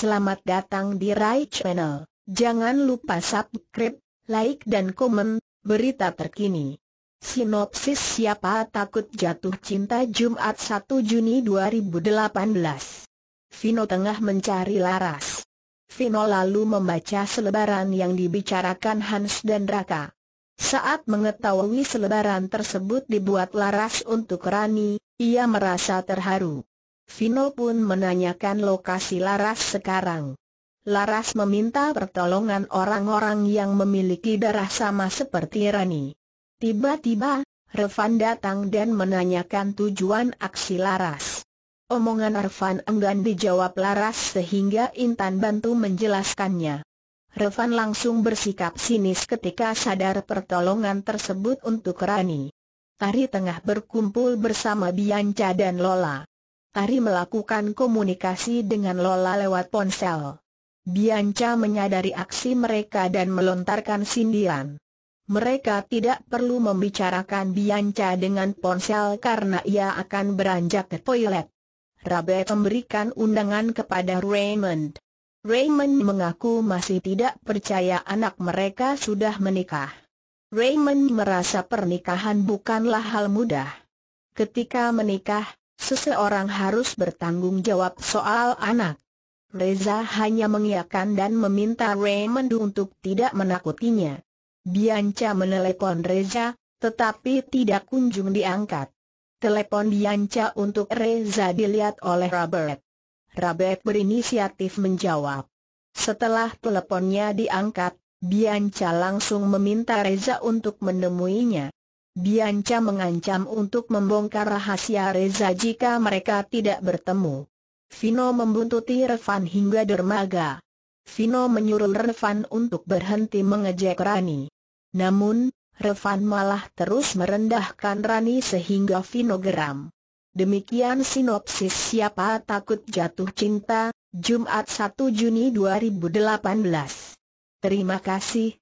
Selamat datang di Rai Channel. Jangan lupa subscribe, like dan komen, berita terkini. Sinopsis Siapa Takut Jatuh Cinta Jumat 1 Juni 2018 Vino tengah mencari Laras. Vino lalu membaca selebaran yang dibicarakan Hans dan Raka. Saat mengetahui selebaran tersebut dibuat Laras untuk Rani, ia merasa terharu. Vino pun menanyakan lokasi Laras sekarang. Laras meminta pertolongan orang-orang yang memiliki darah sama seperti Rani. Tiba-tiba, Revan datang dan menanyakan tujuan aksi Laras. Omongan Revan enggan dijawab Laras sehingga Intan bantu menjelaskannya. Revan langsung bersikap sinis ketika sadar pertolongan tersebut untuk Rani. Tari tengah berkumpul bersama Bianca dan Lola. Tari melakukan komunikasi dengan Lola lewat ponsel. Bianca menyadari aksi mereka dan melontarkan sindiran. Mereka tidak perlu membicarakan Bianca dengan ponsel karena ia akan beranjak ke toilet. Rabe memberikan undangan kepada Raymond. Raymond mengaku masih tidak percaya anak mereka sudah menikah. Raymond merasa pernikahan bukanlah hal mudah. Ketika menikah, Seseorang harus bertanggung jawab soal anak. Reza hanya mengiakan dan meminta Raymond untuk tidak menakutinya. Bianca menelepon Reza, tetapi tidak kunjung diangkat. Telepon Bianca untuk Reza dilihat oleh Robert. Robert berinisiatif menjawab. Setelah teleponnya diangkat, Bianca langsung meminta Reza untuk menemuinya. Bianca mengancam untuk membongkar rahasia Reza jika mereka tidak bertemu. Vino membuntuti Revan hingga dermaga. Vino menyuruh Revan untuk berhenti mengejek Rani. Namun, Revan malah terus merendahkan Rani sehingga Vino geram. Demikian sinopsis siapa takut jatuh cinta, Jumat 1 Juni 2018. Terima kasih,